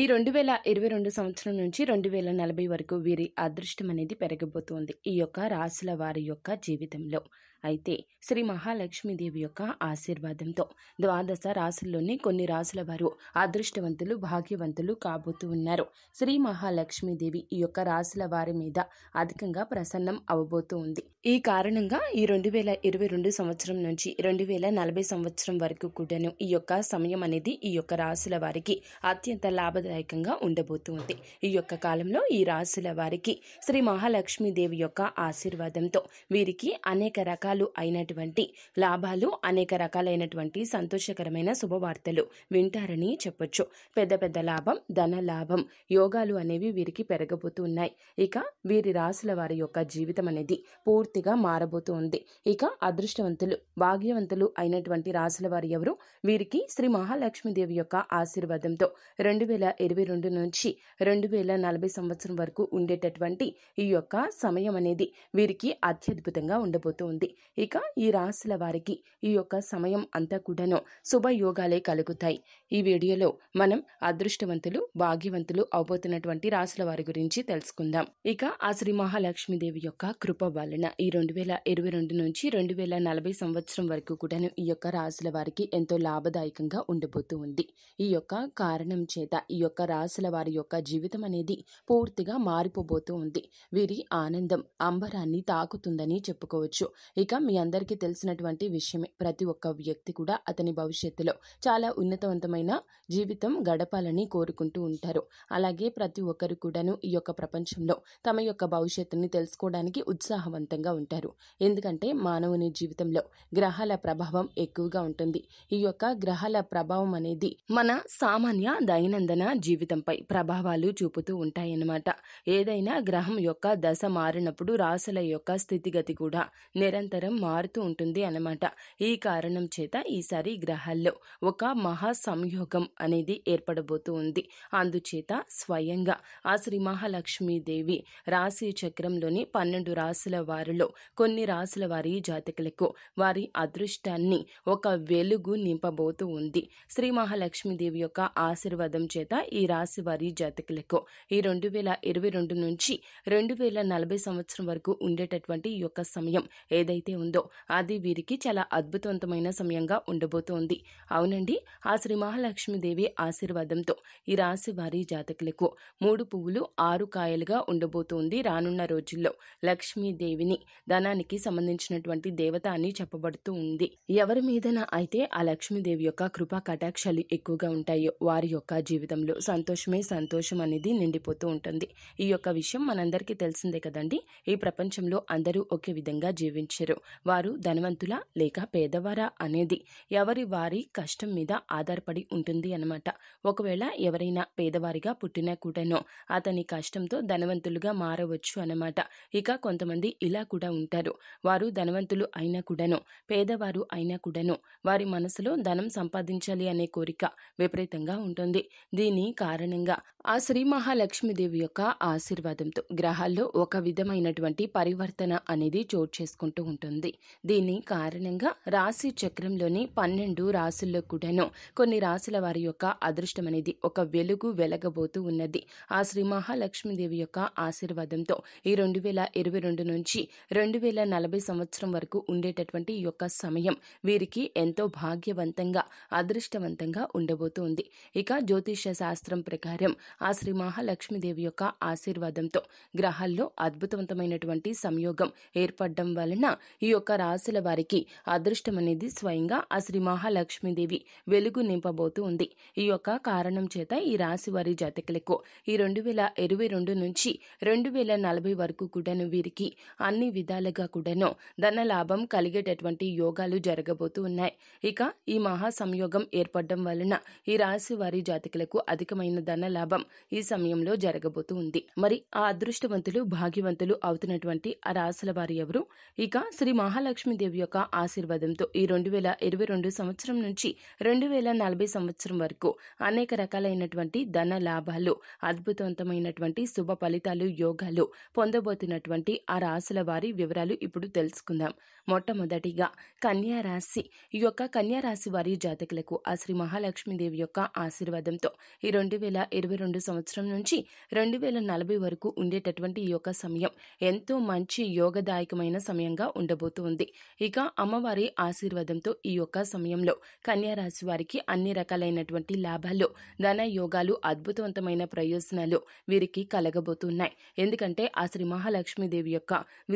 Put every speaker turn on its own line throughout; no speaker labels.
ఈ రెండు వేల ఇరవై రెండు సంవత్సరం నుంచి రెండు వేల నలభై వరకు వీరి అదృష్టం అనేది పెరగబోతోంది ఈ యొక్క రాశుల వారి యొక్క జీవితంలో అయితే శ్రీ మహాలక్ష్మీదేవి యొక్క ఆశీర్వాదంతో ద్వాదశ రాసుల్లోని కొన్ని రాసుల వారు అదృష్టవంతులు భాగ్యవంతులు కాబోతూ ఉన్నారు శ్రీ మహాలక్ష్మీదేవి ఈ యొక్క రాసుల వారి మీద అధికంగా ప్రసన్నం అవబోతూ ఉంది ఈ కారణంగా ఈ రెండు వేల ఇరవై రెండు సంవత్సరం నుంచి రెండు వేల నలభై సంవత్సరం వరకు కూడాను ఈ యొక్క సమయం అనేది ఈ యొక్క రాసుల వారికి అత్యంత లాభదాయకంగా ఉండబోతుంది ఈ యొక్క కాలంలో ఈ రాసుల వారికి శ్రీ మహాలక్ష్మీదేవి యొక్క ఆశీర్వాదంతో వీరికి అనేక రకాల రకాలు అయినటువంటి లాభాలు అనేక రకాలైనటువంటి సంతోషకరమైన శుభవార్తలు వింటారని చెప్పొచ్చు పెద్ద పెద్ద లాభం ధన లాభం యోగాలు అనేవి వీరికి పెరగబోతున్నాయి ఇక వీరి రాసుల వారి యొక్క జీవితం అనేది పూర్తిగా మారబోతుంది ఇక అదృష్టవంతులు భాగ్యవంతులు అయినటువంటి రాసుల వారు ఎవరు వీరికి శ్రీ మహాలక్ష్మీదేవి యొక్క ఆశీర్వాదంతో రెండు వేల ఇరవై రెండు నుంచి రెండు వేల నలభై సంవత్సరం వరకు ఉండేటటువంటి ఈ యొక్క సమయం అనేది వీరికి అత్యద్భుతంగా ఉండబోతుంది ఇక ఈ రాశుల వారికి ఈ యొక్క సమయం అంతా కూడాను శుభయోగాలే కలుగుతాయి ఈ వీడియోలో మనం అదృష్టవంతులు భాగ్యవంతులు అవబోతున్నటువంటి రాశుల వారి గురించి తెలుసుకుందాం ఇక ఆ శ్రీ మహాలక్ష్మీదేవి యొక్క కృప వలన ఈ రెండు వేల ఇరవై రెండు నుంచి రెండు వేల నలభై సంవత్సరం వరకు కూడాను ఈ యొక్క రాశుల వారికి ఎంతో లాభదాయకంగా ఉండబోతూ ఉంది ఈ యొక్క కారణం చేత ఈ యొక్క రాశుల వారి యొక్క జీవితం అనేది పూర్తిగా మారిపోబోతూ ఉంది వీరి ఆనందం అంబరాన్ని తాకుతుందని చెప్పుకోవచ్చు ఇక ఇక మీ అందరికీ తెలిసినటువంటి విషయమే ప్రతి ఒక్క వ్యక్తి కూడా అతని భవిష్యత్తులో చాలా ఉన్నతవంతమైన జీవితం గడపాలని కోరుకుంటూ ఉంటారు అలాగే ప్రతి ఒక్కరు కూడాను ఈ యొక్క ప్రపంచంలో తమ యొక్క భవిష్యత్తుని తెలుసుకోవడానికి ఉత్సాహవంతంగా ఉంటారు ఎందుకంటే మానవుని జీవితంలో గ్రహాల ప్రభావం ఎక్కువగా ఉంటుంది ఈ యొక్క గ్రహాల ప్రభావం అనేది మన సామాన్య దైనందిన జీవితంపై ప్రభావాలు చూపుతూ ఉంటాయన్నమాట ఏదైనా గ్రహం యొక్క దశ మారినప్పుడు రాసుల యొక్క స్థితిగతి కూడా నిరంతరం గోచారం మారుతూ ఉంటుంది అన్నమాట ఈ కారణం చేత ఈసారి గ్రహాల్లో ఒక మహా సంయోగం అనేది ఏర్పడబోతూ ఉంది అందుచేత స్వయంగా ఆ శ్రీ మహాలక్ష్మీదేవి రాశి చక్రంలోని పన్నెండు రాసుల వారిలో కొన్ని రాసుల వారి జాతకులకు వారి అదృష్టాన్ని ఒక వెలుగు నింపబోతూ ఉంది శ్రీ మహాలక్ష్మీదేవి యొక్క ఆశీర్వాదం చేత ఈ రాశి వారి జాతకులకు ఈ రెండు వేల ఇరవై రెండు నుంచి రెండు వేల నలభై సంవత్సరం వరకు ఉండేటటువంటి యొక్క సమయం ఏదైతే ఏదైతే ఉందో అది వీరికి చాలా అద్భుతవంతమైన సమయంగా ఉండబోతోంది అవునండి ఆ శ్రీ మహాలక్ష్మీదేవి ఆశీర్వాదంతో ఈ రాశి వారి జాతకులకు మూడు పువ్వులు ఆరు కాయలుగా ఉండబోతోంది రానున్న రోజుల్లో లక్ష్మీదేవిని ధనానికి సంబంధించినటువంటి దేవత అని చెప్పబడుతూ ఉంది ఎవరి మీదన అయితే ఆ లక్ష్మీదేవి యొక్క కృపా కటాక్షాలు ఎక్కువగా ఉంటాయో వారి యొక్క జీవితంలో సంతోషమే సంతోషం అనేది నిండిపోతూ ఉంటుంది ఈ యొక్క విషయం మనందరికీ తెలిసిందే కదండి ఈ ప్రపంచంలో అందరూ ఒకే విధంగా జీవించారు చెప్పారు వారు ధనవంతుల లేక పేదవారా అనేది ఎవరి వారి కష్టం మీద ఆధారపడి ఉంటుంది అనమాట ఒకవేళ ఎవరైనా పేదవారిగా పుట్టినా కూడాను అతని కష్టంతో ధనవంతులుగా మారవచ్చు అనమాట ఇక కొంతమంది ఇలా కూడా ఉంటారు వారు ధనవంతులు అయినా కూడాను పేదవారు అయినా కూడాను వారి మనసులో ధనం సంపాదించాలి అనే కోరిక విపరీతంగా ఉంటుంది దీని కారణంగా ఆ శ్రీ మహాలక్ష్మీదేవి యొక్క ఆశీర్వాదంతో గ్రహాల్లో ఒక విధమైనటువంటి పరివర్తన అనేది చోటు చేసుకుంటూ ఉంటుంది ఉంటుంది దీని కారణంగా రాశి చక్రంలోని పన్నెండు రాసుల్లో కూడాను కొన్ని రాసుల వారి యొక్క అదృష్టం అనేది ఒక వెలుగు వెలగబోతూ ఉన్నది ఆ శ్రీ మహాలక్ష్మీదేవి యొక్క ఆశీర్వాదంతో ఈ రెండు వేల ఇరవై రెండు నుంచి రెండు వేల నలభై సంవత్సరం వరకు ఉండేటటువంటి ఈ యొక్క సమయం వీరికి ఎంతో భాగ్యవంతంగా అదృష్టవంతంగా ఉండబోతోంది ఇక జ్యోతిష శాస్త్రం ప్రకారం ఆ శ్రీ మహాలక్ష్మీదేవి యొక్క ఆశీర్వాదంతో గ్రహాల్లో అద్భుతవంతమైనటువంటి సంయోగం ఏర్పడడం వలన ఈ యొక్క రాశుల వారికి అదృష్టం అనేది స్వయంగా ఆ శ్రీ మహాలక్ష్మీదేవి వెలుగు నింపబోతూ ఉంది ఈ యొక్క కారణం చేత ఈ రాశి వారి జాతకులకు ఈ రెండు వేల ఇరవై రెండు నుంచి రెండు వేల నలభై వరకు కూడాను వీరికి అన్ని విధాలుగా కూడాను ధన లాభం కలిగేటటువంటి యోగాలు జరగబోతూ ఉన్నాయి ఇక ఈ మహా సంయోగం ఏర్పడడం వలన ఈ రాశి వారి జాతకులకు అధికమైన ధన లాభం ఈ సమయంలో జరగబోతూ ఉంది మరి ఆ అదృష్టవంతులు భాగ్యవంతులు అవుతున్నటువంటి ఆ రాశుల వారు ఎవరు ఇక శ్రీ మహాలక్ష్మీదేవి యొక్క ఆశీర్వాదంతో ఈ రెండు వేల ఇరవై రెండు సంవత్సరం నుంచి రెండు వేల నలభై సంవత్సరం వరకు అనేక రకాలైనటువంటి ధన లాభాలు అద్భుతవంతమైనటువంటి శుభ ఫలితాలు యోగాలు పొందబోతున్నటువంటి ఆ రాశుల వారి వివరాలు ఇప్పుడు తెలుసుకుందాం మొట్టమొదటిగా కన్యారాశి ఈ యొక్క కన్యారాశి వారి జాతకులకు ఆ శ్రీ మహాలక్ష్మీదేవి యొక్క ఆశీర్వాదంతో ఈ రెండు వేల ఇరవై రెండు సంవత్సరం నుంచి రెండు వేల నలభై వరకు ఉండేటటువంటి ఈ యొక్క సమయం ఎంతో మంచి యోగదాయకమైన సమయంగా ఉండబోతుంది ఇక అమ్మవారి ఆశీర్వాదంతో ఈ యొక్క సమయంలో కన్యారాశి వారికి అన్ని రకాలైనటువంటి లాభాలు ధన యోగాలు అద్భుతవంతమైన ప్రయోజనాలు వీరికి కలగబోతున్నాయి ఎందుకంటే ఆ శ్రీ మహాలక్ష్మీదేవి యొక్క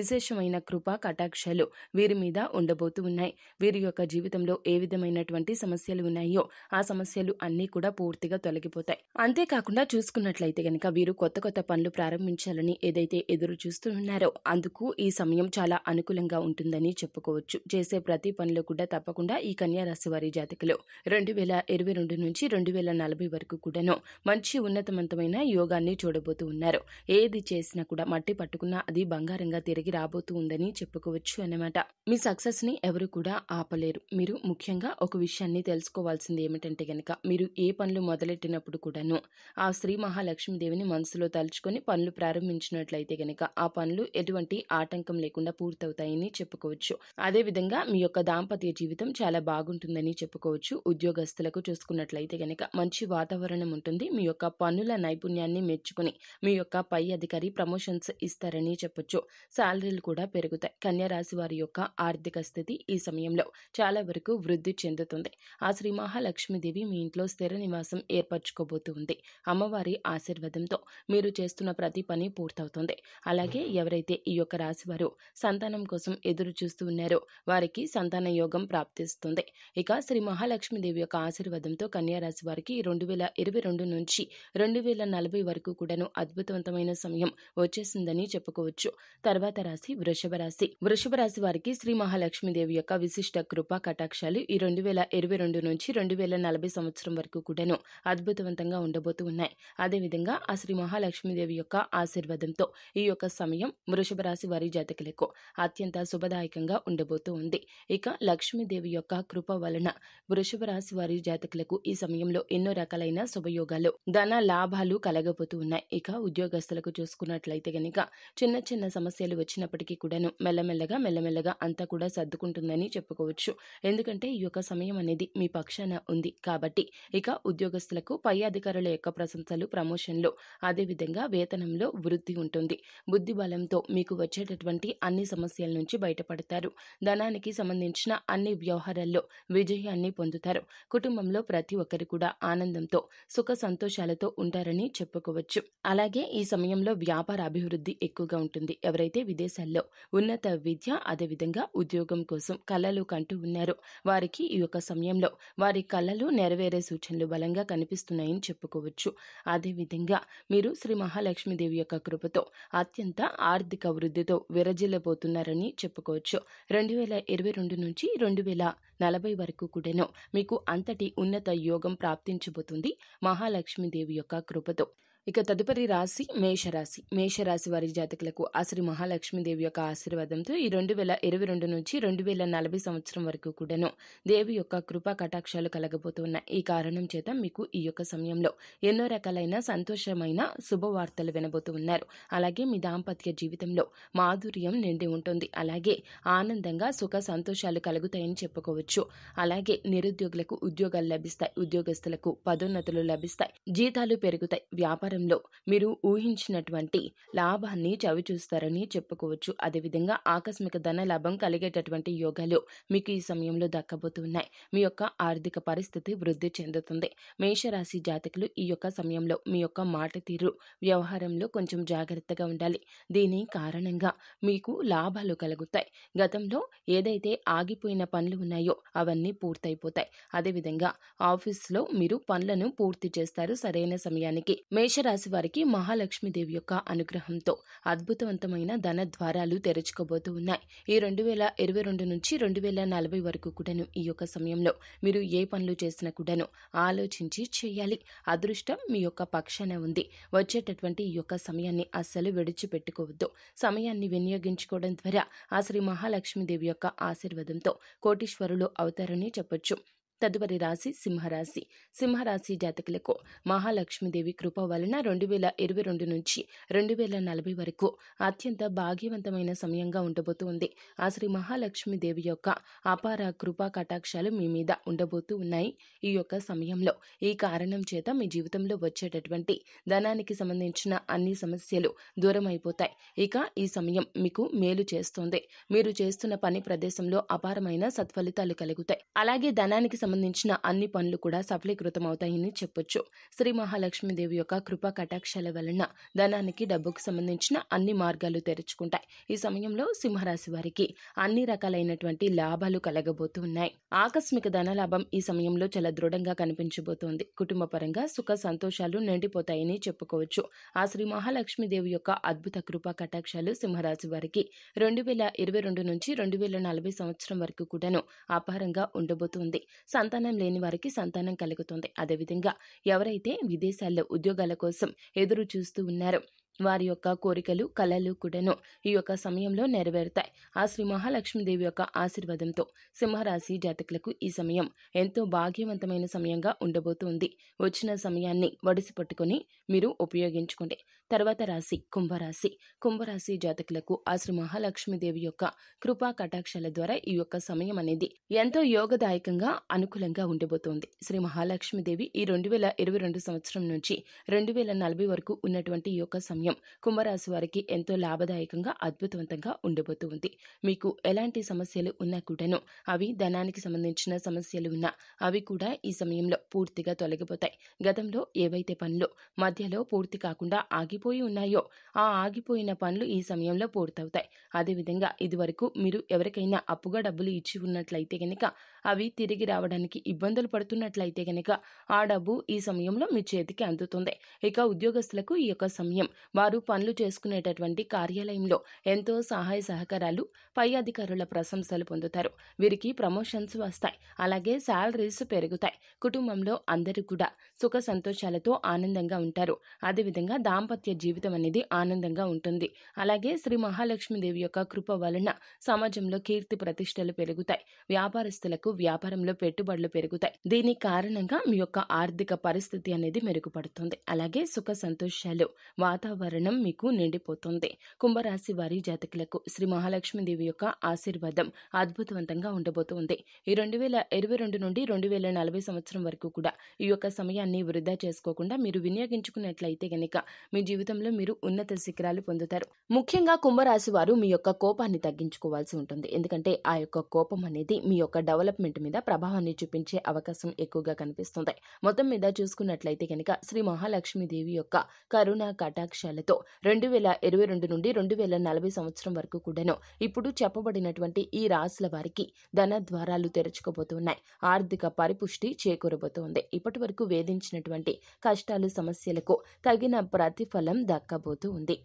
విశేషమైన కృపా కటాక్షాలు వీరి మీద ఉండబోతూ ఉన్నాయి వీరి యొక్క జీవితంలో ఏ విధమైనటువంటి సమస్యలు ఉన్నాయో ఆ సమస్యలు అన్ని కూడా పూర్తిగా తొలగిపోతాయి అంతేకాకుండా చూసుకున్నట్లయితే కనుక వీరు కొత్త కొత్త పనులు ప్రారంభించాలని ఏదైతే ఎదురు చూస్తూ ఉన్నారో అందుకు ఈ సమయం చాలా అనుకూలంగా ఉంటుందని చెప్పుకోవచ్చు చేసే ప్రతి పనిలో కూడా తప్పకుండా ఈ కన్యారాశి వారి జాతికలో రెండు వేల ఇరవై రెండు నుంచి రెండు వేల నలభై వరకు కూడాను మంచి ఉన్నతమంతమైన యోగాన్ని చూడబోతూ ఉన్నారు ఏది చేసినా కూడా మట్టి పట్టుకున్నా అది బంగారంగా తిరిగి రాబోతూ ఉందని చెప్పుకోవచ్చు అన్నమాట మీ సక్సెస్ని ఎవరు కూడా ఆపలేరు మీరు ముఖ్యంగా ఒక విషయాన్ని తెలుసుకోవాల్సింది ఏమిటంటే గనక మీరు ఏ పనులు మొదలెట్టినప్పుడు కూడాను ఆ శ్రీ మహాలక్ష్మీదేవిని మనసులో తలుచుకొని పనులు ప్రారంభించినట్లయితే గనక ఆ పనులు ఎటువంటి ఆటంకం లేకుండా పూర్తవుతాయని చెప్పుకోవచ్చు అదేవిధంగా మీ యొక్క దాంపత్య జీవితం చాలా బాగుంటుందని చెప్పుకోవచ్చు ఉద్యోగస్తులకు చూసుకున్నట్లయితే గనక మంచి వాతావరణం ఉంటుంది మీ యొక్క పనుల నైపుణ్యాన్ని మెచ్చుకుని మీ యొక్క పై అధికారి ప్రమోషన్స్ ఇస్తారని చెప్పొచ్చు శాలరీలు కూడా పెరుగుతాయి కన్యారాశి వారి యొక్క యొక్క ఆర్థిక స్థితి ఈ సమయంలో చాలా వరకు వృద్ధి చెందుతుంది ఆ శ్రీ మహాలక్ష్మీదేవి మీ ఇంట్లో స్థిర నివాసం ఏర్పరచుకోబోతుంది అమ్మవారి ఆశీర్వాదంతో మీరు చేస్తున్న ప్రతి పని పూర్తవుతుంది అలాగే ఎవరైతే ఈ యొక్క రాశి వారు సంతానం కోసం ఎదురు చూస్తూ ఉన్నారో వారికి సంతాన యోగం ప్రాప్తిస్తుంది ఇక శ్రీ మహాలక్ష్మీదేవి యొక్క ఆశీర్వాదంతో కన్యారాశి వారికి రెండు వేల ఇరవై రెండు నుంచి రెండు వేల నలభై వరకు కూడాను అద్భుతవంతమైన సమయం వచ్చేసిందని చెప్పుకోవచ్చు తర్వాత రాశి వృషభ రాశి వృషభ రాశి వారికి వారికి శ్రీ మహాలక్ష్మీదేవి యొక్క విశిష్ట కృపా కటాక్షాలు ఈ రెండు వేల ఇరవై రెండు నుంచి రెండు వేల నలభై సంవత్సరం వరకు కూడాను అద్భుతవంతంగా ఉండబోతూ ఉన్నాయి అదేవిధంగా ఆ శ్రీ మహాలక్ష్మీదేవి యొక్క ఆశీర్వాదంతో ఈ యొక్క సమయం వృషభ రాశి వారి జాతకులకు అత్యంత శుభదాయకంగా ఉండబోతూ ఉంది ఇక లక్ష్మీదేవి యొక్క కృప వలన వృషభ రాశి వారి జాతకులకు ఈ సమయంలో ఎన్నో రకాలైన శుభయోగాలు ధన లాభాలు కలగబోతూ ఉన్నాయి ఇక ఉద్యోగస్తులకు చూసుకున్నట్లయితే గనుక చిన్న చిన్న సమస్యలు వచ్చినప్పటికీ కూడాను మెల్లమెల్లగా మెల్లమెల్లగా అంతా కూడా సర్దుకుంటుందని చెప్పుకోవచ్చు ఎందుకంటే ఈ యొక్క సమయం అనేది మీ పక్షాన ఉంది కాబట్టి ఇక ఉద్యోగస్తులకు పై అధికారుల యొక్క ప్రశంసలు ప్రమోషన్లు అదేవిధంగా వేతనంలో వృద్ధి ఉంటుంది బుద్ధి బలంతో మీకు వచ్చేటటువంటి అన్ని సమస్యల నుంచి బయటపడతారు ధనానికి సంబంధించిన అన్ని వ్యవహారాల్లో విజయాన్ని పొందుతారు కుటుంబంలో ప్రతి ఒక్కరు కూడా ఆనందంతో సుఖ సంతోషాలతో ఉంటారని చెప్పుకోవచ్చు అలాగే ఈ సమయంలో వ్యాపార అభివృద్ధి ఎక్కువగా ఉంటుంది ఎవరైతే విదేశాల్లో ఉన్నత విద్య అదేవిధంగా విధంగా ఉద్యోగం కోసం కళలు కంటూ ఉన్నారు వారికి ఈ యొక్క సమయంలో వారి కళలు నెరవేరే సూచనలు బలంగా కనిపిస్తున్నాయని చెప్పుకోవచ్చు అదేవిధంగా మీరు శ్రీ మహాలక్ష్మీదేవి యొక్క కృపతో అత్యంత ఆర్థిక వృద్ధితో విరజిల్లబోతున్నారని చెప్పుకోవచ్చు రెండు వేల ఇరవై రెండు నుంచి రెండు వేల నలభై వరకు కూడాను మీకు అంతటి ఉన్నత యోగం ప్రాప్తించబోతుంది మహాలక్ష్మీదేవి యొక్క కృపతో ఇక తదుపరి రాశి మేషరాశి మేషరాశి వారి జాతకులకు ఆ శ్రీ మహాలక్ష్మీదేవి యొక్క ఆశీర్వాదంతో ఈ రెండు వేల ఇరవై రెండు నుంచి రెండు వేల నలభై సంవత్సరం వరకు కూడాను దేవి యొక్క కృపా కటాక్షాలు కలగబోతున్నాయి ఈ కారణం చేత మీకు ఈ యొక్క సమయంలో ఎన్నో రకాలైన సంతోషమైన శుభవార్తలు వినబోతూ ఉన్నారు అలాగే మీ దాంపత్య జీవితంలో మాధుర్యం నిండి ఉంటుంది అలాగే ఆనందంగా సుఖ సంతోషాలు కలుగుతాయని చెప్పుకోవచ్చు అలాగే నిరుద్యోగులకు ఉద్యోగాలు లభిస్తాయి ఉద్యోగస్తులకు పదోన్నతులు లభిస్తాయి జీతాలు పెరుగుతాయి వ్యాపార వ్యాపారంలో మీరు ఊహించినటువంటి లాభాన్ని చవిచూస్తారని చెప్పుకోవచ్చు అదేవిధంగా ఆకస్మిక ధన లాభం కలిగేటటువంటి యోగాలు మీకు ఈ సమయంలో దక్కబోతున్నాయి మీ యొక్క ఆర్థిక పరిస్థితి వృద్ధి చెందుతుంది మేషరాశి జాతకులు ఈ యొక్క సమయంలో మీ యొక్క మాట తీరు వ్యవహారంలో కొంచెం జాగ్రత్తగా ఉండాలి దీని కారణంగా మీకు లాభాలు కలుగుతాయి గతంలో ఏదైతే ఆగిపోయిన పనులు ఉన్నాయో అవన్నీ పూర్తయిపోతాయి అదేవిధంగా ఆఫీస్లో మీరు పనులను పూర్తి చేస్తారు సరైన సమయానికి మేష మేషరాశి వారికి మహాలక్ష్మీదేవి యొక్క అనుగ్రహంతో అద్భుతవంతమైన ధన ద్వారాలు తెరుచుకోబోతూ ఉన్నాయి ఈ రెండు వేల ఇరవై రెండు నుంచి రెండు వేల నలభై వరకు కూడాను ఈ యొక్క సమయంలో మీరు ఏ పనులు చేసినా కూడాను ఆలోచించి చేయాలి అదృష్టం మీ యొక్క పక్షాన ఉంది వచ్చేటటువంటి ఈ యొక్క సమయాన్ని అస్సలు విడిచిపెట్టుకోవద్దు సమయాన్ని వినియోగించుకోవడం ద్వారా ఆ శ్రీ మహాలక్ష్మీదేవి యొక్క ఆశీర్వాదంతో కోటీశ్వరులు అవుతారని చెప్పొచ్చు తదుపరి రాశి సింహరాశి సింహరాశి జాతకులకు మహాలక్ష్మీదేవి కృప వలన రెండు వేల ఇరవై రెండు నుంచి రెండు వేల నలభై వరకు అత్యంత భాగ్యవంతమైన సమయంగా ఉండబోతుంది ఆ శ్రీ మహాలక్ష్మీదేవి యొక్క అపార కృపా కటాక్షాలు మీ మీద ఉండబోతూ ఉన్నాయి ఈ యొక్క సమయంలో ఈ కారణం చేత మీ జీవితంలో వచ్చేటటువంటి ధనానికి సంబంధించిన అన్ని సమస్యలు దూరం అయిపోతాయి ఇక ఈ సమయం మీకు మేలు చేస్తుంది మీరు చేస్తున్న పని ప్రదేశంలో అపారమైన సత్ఫలితాలు కలుగుతాయి అలాగే ధనానికి సంబంధించిన అన్ని పనులు కూడా సఫలీకృతమవుతాయని చెప్పొచ్చు శ్రీ మహాలక్ష్మీదేవి యొక్క కృప కటాక్షాల వలన ధనానికి డబ్బుకు సంబంధించిన అన్ని మార్గాలు తెరుచుకుంటాయి ఈ సమయంలో సింహరాశి వారికి అన్ని రకాలైనటువంటి లాభాలు కలగబోతున్నాయి ఆకస్మిక ధనలాభం ఈ సమయంలో చాలా దృఢంగా కనిపించబోతోంది కుటుంబ పరంగా సుఖ సంతోషాలు నిండిపోతాయని చెప్పుకోవచ్చు ఆ శ్రీ మహాలక్ష్మీదేవి యొక్క అద్భుత కృప కటాక్షాలు సింహరాశి వారికి రెండు వేల ఇరవై రెండు నుంచి రెండు వేల నలభై సంవత్సరం వరకు కూడాను అపారంగా ఉండబోతోంది సంతానం లేని వారికి సంతానం కలుగుతుంది అదేవిధంగా ఎవరైతే విదేశాల్లో ఉద్యోగాల కోసం ఎదురు చూస్తూ ఉన్నారో వారి యొక్క కోరికలు కలలు కూడాను ఈ యొక్క సమయంలో నెరవేరుతాయి ఆ శ్రీ మహాలక్ష్మీదేవి యొక్క ఆశీర్వాదంతో సింహరాశి జాతకులకు ఈ సమయం ఎంతో భాగ్యవంతమైన సమయంగా ఉండబోతుంది వచ్చిన సమయాన్ని వడిసి పట్టుకొని మీరు ఉపయోగించుకోండి తర్వాత రాశి కుంభరాశి కుంభరాశి జాతకులకు ఆ శ్రీ మహాలక్ష్మీదేవి యొక్క కృపా కటాక్షాల ద్వారా ఈ యొక్క సమయం అనేది ఎంతో యోగదాయకంగా అనుకూలంగా ఉండబోతోంది శ్రీ మహాలక్ష్మీదేవి ఈ రెండు వేల ఇరవై రెండు సంవత్సరం నుంచి రెండు వేల నలభై వరకు ఉన్నటువంటి ఈ యొక్క సమయం సమయం కుంభరాశి వారికి ఎంతో లాభదాయకంగా అద్భుతవంతంగా ఉండబోతూ ఉంది మీకు ఎలాంటి సమస్యలు ఉన్నా కూడాను అవి ధనానికి సంబంధించిన సమస్యలు ఉన్నా అవి కూడా ఈ సమయంలో పూర్తిగా తొలగిపోతాయి గతంలో ఏవైతే పనులు మధ్యలో పూర్తి కాకుండా ఆగిపోయి ఉన్నాయో ఆ ఆగిపోయిన పనులు ఈ సమయంలో పూర్తవుతాయి అదేవిధంగా ఇదివరకు మీరు ఎవరికైనా అప్పుగా డబ్బులు ఇచ్చి ఉన్నట్లయితే గనక అవి తిరిగి రావడానికి ఇబ్బందులు పడుతున్నట్లయితే గనక ఆ డబ్బు ఈ సమయంలో మీ చేతికి అందుతుంది ఇక ఉద్యోగస్తులకు ఈ యొక్క సమయం వారు పనులు చేసుకునేటటువంటి కార్యాలయంలో ఎంతో సహాయ సహకారాలు పై అధికారుల ప్రశంసలు పొందుతారు వీరికి ప్రమోషన్స్ వస్తాయి అలాగే శాలరీస్ పెరుగుతాయి కుటుంబంలో అందరూ కూడా సుఖ సంతోషాలతో ఆనందంగా ఉంటారు అదేవిధంగా దాంపత్య జీవితం అనేది ఆనందంగా ఉంటుంది అలాగే శ్రీ మహాలక్ష్మీదేవి యొక్క కృప వలన సమాజంలో కీర్తి ప్రతిష్టలు పెరుగుతాయి వ్యాపారస్తులకు వ్యాపారంలో పెట్టుబడులు పెరుగుతాయి దీని కారణంగా మీ యొక్క ఆర్థిక పరిస్థితి అనేది మెరుగుపడుతుంది అలాగే సుఖ సంతోషాలు వాతావరణం వాతావరణం మీకు నిండిపోతుంది కుంభరాశి వారి జాతకులకు శ్రీ మహాలక్ష్మీదేవి యొక్క ఆశీర్వాదం అద్భుతవంతంగా ఉండబోతోంది ఈ రెండు వేల ఇరవై రెండు నుండి రెండు వేల నలభై సంవత్సరం వరకు కూడా ఈ యొక్క సమయాన్ని వృధా చేసుకోకుండా మీరు వినియోగించుకున్నట్లయితే గనక మీ జీవితంలో మీరు ఉన్నత శిఖరాలు పొందుతారు ముఖ్యంగా కుంభరాశి వారు మీ యొక్క కోపాన్ని తగ్గించుకోవాల్సి ఉంటుంది ఎందుకంటే ఆ యొక్క కోపం అనేది మీ యొక్క డెవలప్మెంట్ మీద ప్రభావాన్ని చూపించే అవకాశం ఎక్కువగా కనిపిస్తుంది మొత్తం మీద చూసుకున్నట్లయితే గనక శ్రీ మహాలక్ష్మీదేవి యొక్క కరుణ కటాక్షాలు ఆదాయాలతో రెండు వేల ఇరవై రెండు నుండి రెండు వేల నలభై సంవత్సరం వరకు కూడాను ఇప్పుడు చెప్పబడినటువంటి ఈ రాసుల వారికి ధన ద్వారాలు తెరుచుకోబోతున్నాయి ఆర్థిక పరిపుష్టి చేకూరబోతోంది ఇప్పటి వరకు వేధించినటువంటి కష్టాలు సమస్యలకు తగిన ప్రతిఫలం దక్కబోతూ ఉంది